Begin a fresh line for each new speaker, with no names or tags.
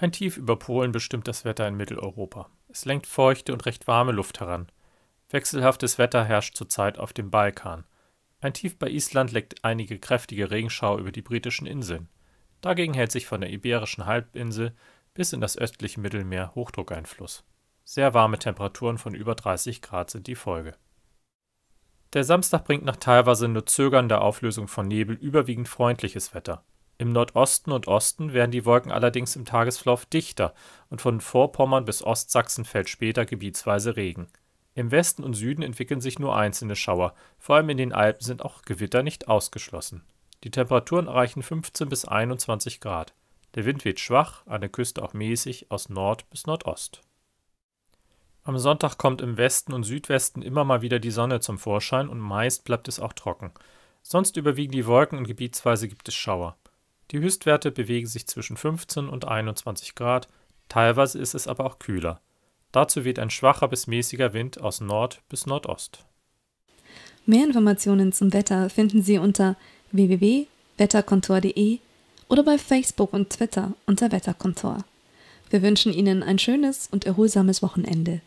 Ein Tief über Polen bestimmt das Wetter in Mitteleuropa. Es lenkt feuchte und recht warme Luft heran. Wechselhaftes Wetter herrscht zurzeit auf dem Balkan. Ein Tief bei Island leckt einige kräftige Regenschau über die britischen Inseln. Dagegen hält sich von der iberischen Halbinsel bis in das östliche Mittelmeer Hochdruckeinfluss. Sehr warme Temperaturen von über 30 Grad sind die Folge. Der Samstag bringt nach teilweise nur zögernder Auflösung von Nebel überwiegend freundliches Wetter. Im Nordosten und Osten werden die Wolken allerdings im Tagesverlauf dichter und von Vorpommern bis Ostsachsen fällt später gebietsweise Regen. Im Westen und Süden entwickeln sich nur einzelne Schauer, vor allem in den Alpen sind auch Gewitter nicht ausgeschlossen. Die Temperaturen erreichen 15 bis 21 Grad. Der Wind weht schwach, an der Küste auch mäßig aus Nord bis Nordost. Am Sonntag kommt im Westen und Südwesten immer mal wieder die Sonne zum Vorschein und meist bleibt es auch trocken. Sonst überwiegen die Wolken und gebietsweise gibt es Schauer. Die Höchstwerte bewegen sich zwischen 15 und 21 Grad, teilweise ist es aber auch kühler. Dazu weht ein schwacher bis mäßiger Wind aus Nord bis Nordost.
Mehr Informationen zum Wetter finden Sie unter www.wetterkontor.de oder bei Facebook und Twitter unter Wetterkontor. Wir wünschen Ihnen ein schönes und erholsames Wochenende.